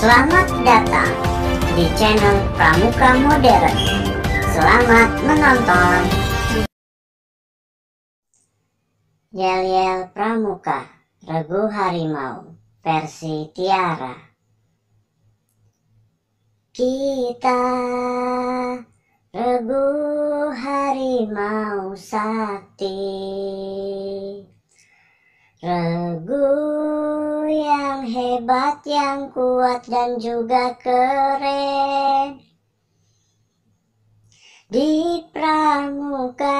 Selamat datang di channel Pramuka Modern. Selamat menonton. Yel-yel Pramuka, Regu Harimau, versi Tiara. Kita regu harimau sakti. Regu yang hebat, yang kuat dan juga keren Di pramuka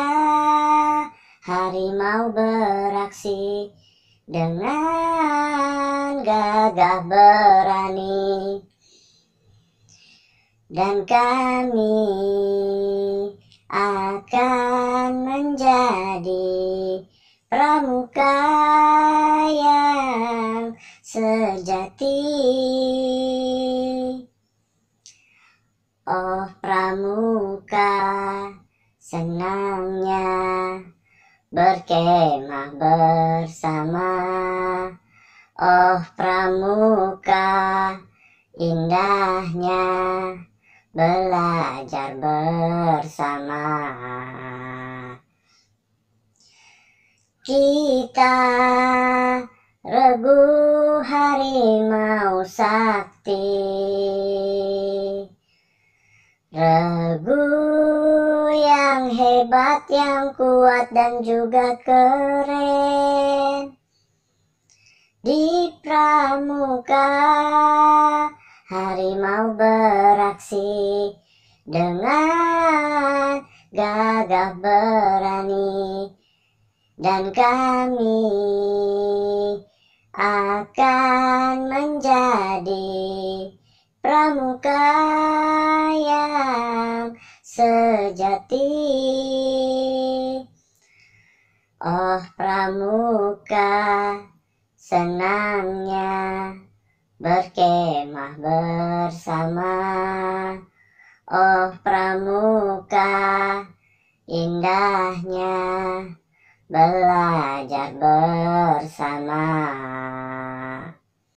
harimau beraksi Dengan gagah berani Dan kami akan menjadi pramuka yang sejati Oh pramuka senangnya berkemah bersama Oh pramuka indahnya belajar bersama kita regu harimau sakti regu yang hebat yang kuat dan juga keren di pramuka harimau beraksi dengan gagah berani dan kami akan menjadi pramuka yang sejati. Oh pramuka, senangnya berkemah bersama. Oh pramuka, indahnya belajar bersama.